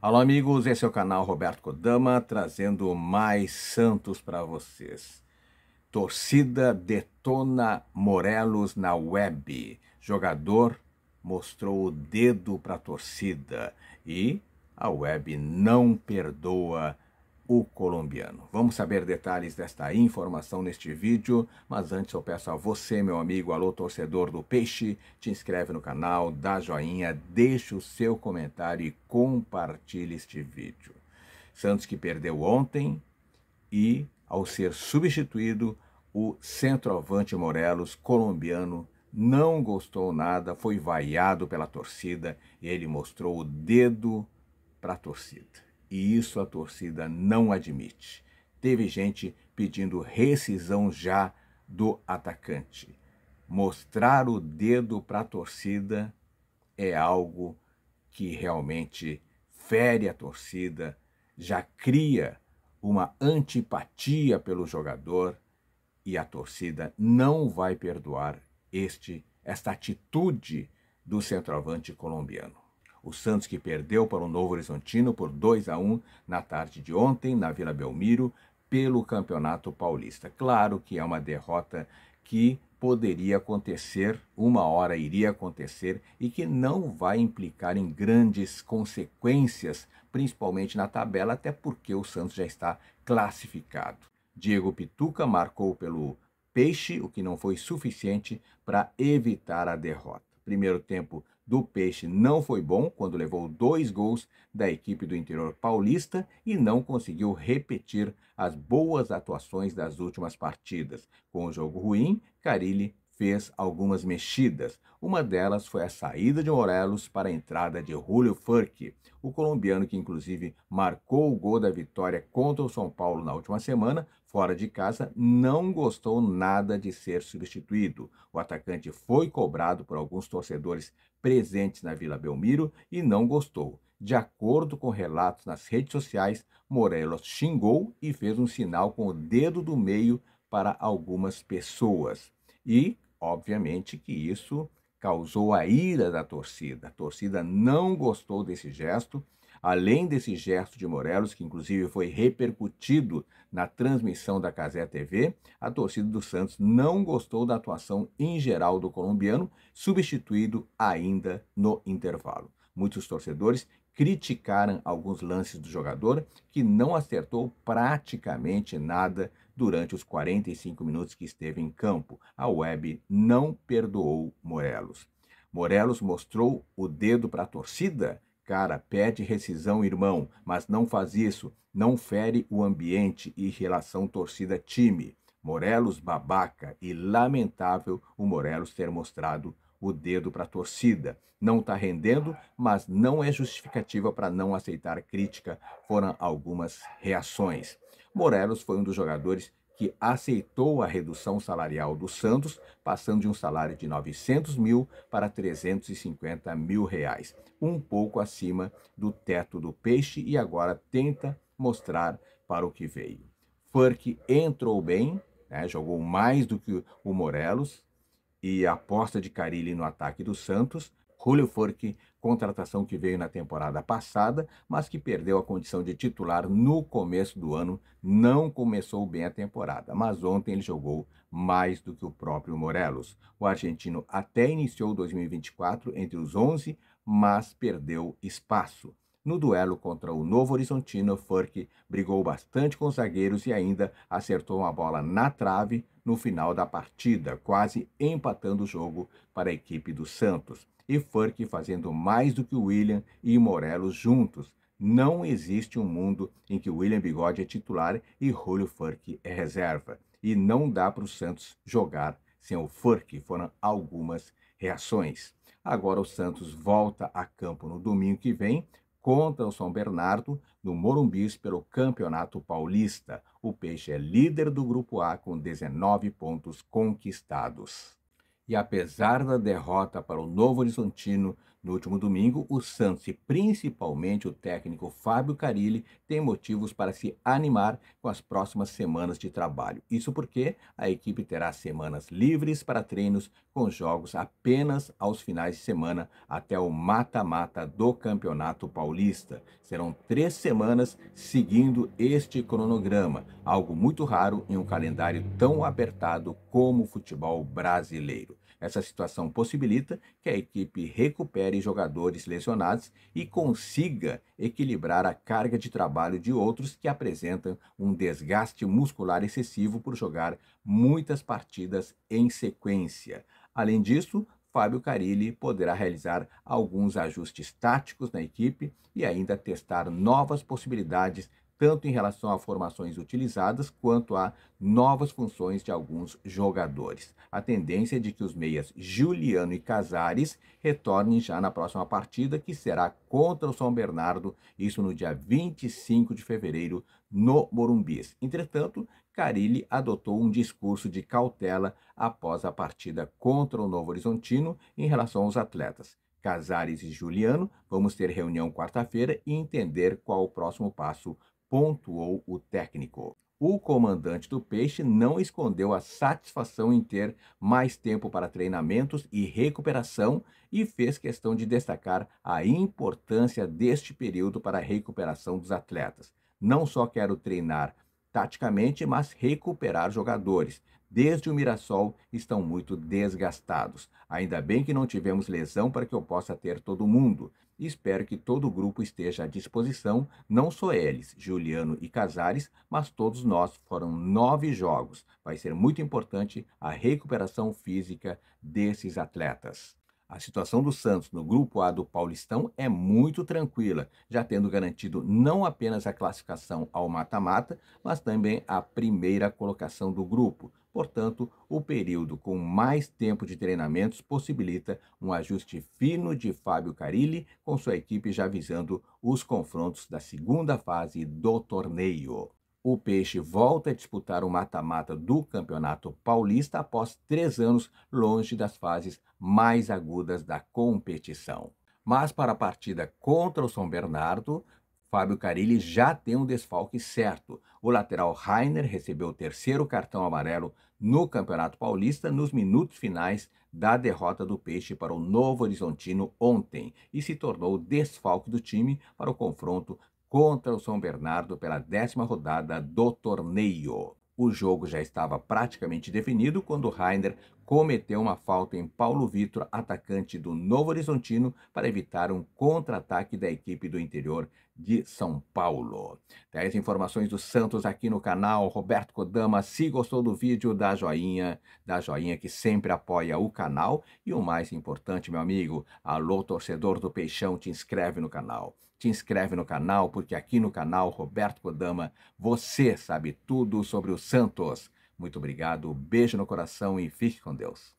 Alô, amigos, esse é o canal Roberto Kodama trazendo mais Santos para vocês. Torcida detona Morelos na web. Jogador mostrou o dedo para a torcida e a web não perdoa o colombiano. Vamos saber detalhes desta informação neste vídeo, mas antes eu peço a você, meu amigo, alô torcedor do Peixe, te inscreve no canal, dá joinha, deixa o seu comentário e compartilhe este vídeo. Santos que perdeu ontem e, ao ser substituído, o centroavante Morelos, colombiano, não gostou nada, foi vaiado pela torcida e ele mostrou o dedo para a torcida. E isso a torcida não admite. Teve gente pedindo rescisão já do atacante. Mostrar o dedo para a torcida é algo que realmente fere a torcida, já cria uma antipatia pelo jogador e a torcida não vai perdoar este esta atitude do centroavante colombiano. O Santos que perdeu para o Novo Horizontino por 2 a 1 na tarde de ontem na Vila Belmiro pelo Campeonato Paulista. Claro que é uma derrota que poderia acontecer, uma hora iria acontecer e que não vai implicar em grandes consequências, principalmente na tabela, até porque o Santos já está classificado. Diego Pituca marcou pelo Peixe, o que não foi suficiente para evitar a derrota. Primeiro tempo do Peixe não foi bom quando levou dois gols da equipe do interior paulista e não conseguiu repetir as boas atuações das últimas partidas. Com o jogo ruim, Carilli fez algumas mexidas. Uma delas foi a saída de Morelos para a entrada de Julio Furque, o colombiano que inclusive marcou o gol da vitória contra o São Paulo na última semana, fora de casa, não gostou nada de ser substituído. O atacante foi cobrado por alguns torcedores presentes na Vila Belmiro e não gostou. De acordo com relatos nas redes sociais, Morelos xingou e fez um sinal com o dedo do meio para algumas pessoas. E, obviamente, que isso causou a ira da torcida. A torcida não gostou desse gesto Além desse gesto de Morelos, que inclusive foi repercutido na transmissão da Casé TV, a torcida do Santos não gostou da atuação em geral do colombiano, substituído ainda no intervalo. Muitos torcedores criticaram alguns lances do jogador, que não acertou praticamente nada durante os 45 minutos que esteve em campo. A web não perdoou Morelos. Morelos mostrou o dedo para a torcida Cara, pede rescisão, irmão, mas não faz isso. Não fere o ambiente e relação torcida-time. Morelos babaca e lamentável o Morelos ter mostrado o dedo para a torcida. Não está rendendo, mas não é justificativa para não aceitar crítica. Foram algumas reações. Morelos foi um dos jogadores que aceitou a redução salarial do Santos, passando de um salário de 900 mil para 350 mil reais, um pouco acima do teto do peixe e agora tenta mostrar para o que veio. Furk entrou bem, né, jogou mais do que o Morelos e a aposta de Carilli no ataque do Santos Julio Furque, contratação que veio na temporada passada, mas que perdeu a condição de titular no começo do ano, não começou bem a temporada, mas ontem ele jogou mais do que o próprio Morelos. O argentino até iniciou 2024 entre os 11, mas perdeu espaço. No duelo contra o Novo Horizontino, Furk brigou bastante com os zagueiros e ainda acertou uma bola na trave no final da partida, quase empatando o jogo para a equipe do Santos. E Furk fazendo mais do que William e Morelos juntos. Não existe um mundo em que William Bigode é titular e Julio Furk é reserva. E não dá para o Santos jogar sem o Furk. Foram algumas reações. Agora o Santos volta a campo no domingo que vem contra o São Bernardo no Morumbi pelo Campeonato Paulista. O Peixe é líder do Grupo A com 19 pontos conquistados e apesar da derrota para o Novo Horizontino no último domingo, o Santos e principalmente o técnico Fábio Carilli têm motivos para se animar com as próximas semanas de trabalho. Isso porque a equipe terá semanas livres para treinos com jogos apenas aos finais de semana até o mata-mata do Campeonato Paulista. Serão três semanas seguindo este cronograma, algo muito raro em um calendário tão apertado como o futebol brasileiro. Essa situação possibilita que a equipe recupere jogadores lesionados e consiga equilibrar a carga de trabalho de outros que apresentam um desgaste muscular excessivo por jogar muitas partidas em sequência. Além disso, Fábio Carilli poderá realizar alguns ajustes táticos na equipe e ainda testar novas possibilidades tanto em relação a formações utilizadas quanto a novas funções de alguns jogadores. A tendência é de que os meias Juliano e Casares retornem já na próxima partida, que será contra o São Bernardo, isso no dia 25 de fevereiro, no Morumbis. Entretanto, Carilli adotou um discurso de cautela após a partida contra o Novo Horizontino em relação aos atletas. Casares e Juliano, vamos ter reunião quarta-feira e entender qual o próximo passo pontuou o técnico. O comandante do Peixe não escondeu a satisfação em ter mais tempo para treinamentos e recuperação e fez questão de destacar a importância deste período para a recuperação dos atletas. Não só quero treinar taticamente, mas recuperar jogadores. Desde o Mirassol estão muito desgastados. Ainda bem que não tivemos lesão para que eu possa ter todo mundo espero que todo o grupo esteja à disposição, não só eles, Juliano e Casares, mas todos nós. Foram nove jogos. Vai ser muito importante a recuperação física desses atletas. A situação do Santos no grupo A do Paulistão é muito tranquila, já tendo garantido não apenas a classificação ao mata-mata, mas também a primeira colocação do grupo. Portanto, o período com mais tempo de treinamentos possibilita um ajuste fino de Fábio Carilli com sua equipe já visando os confrontos da segunda fase do torneio. O Peixe volta a disputar o mata-mata do Campeonato Paulista após três anos longe das fases mais agudas da competição. Mas para a partida contra o São Bernardo, Fábio Carilli já tem um desfalque certo. O lateral Rainer recebeu o terceiro cartão amarelo no Campeonato Paulista nos minutos finais da derrota do Peixe para o Novo Horizontino ontem e se tornou o desfalque do time para o confronto contra o São Bernardo pela décima rodada do torneio. O jogo já estava praticamente definido quando Rainer cometeu uma falta em Paulo Vitor, atacante do Novo Horizontino, para evitar um contra-ataque da equipe do interior de São Paulo. 10 informações do Santos aqui no canal. Roberto Kodama, se gostou do vídeo, dá joinha, dá joinha que sempre apoia o canal. E o mais importante, meu amigo, alô torcedor do Peixão, te inscreve no canal. Te inscreve no canal, porque aqui no canal Roberto Kodama, você sabe tudo sobre o Santos. Muito obrigado, beijo no coração e fique com Deus.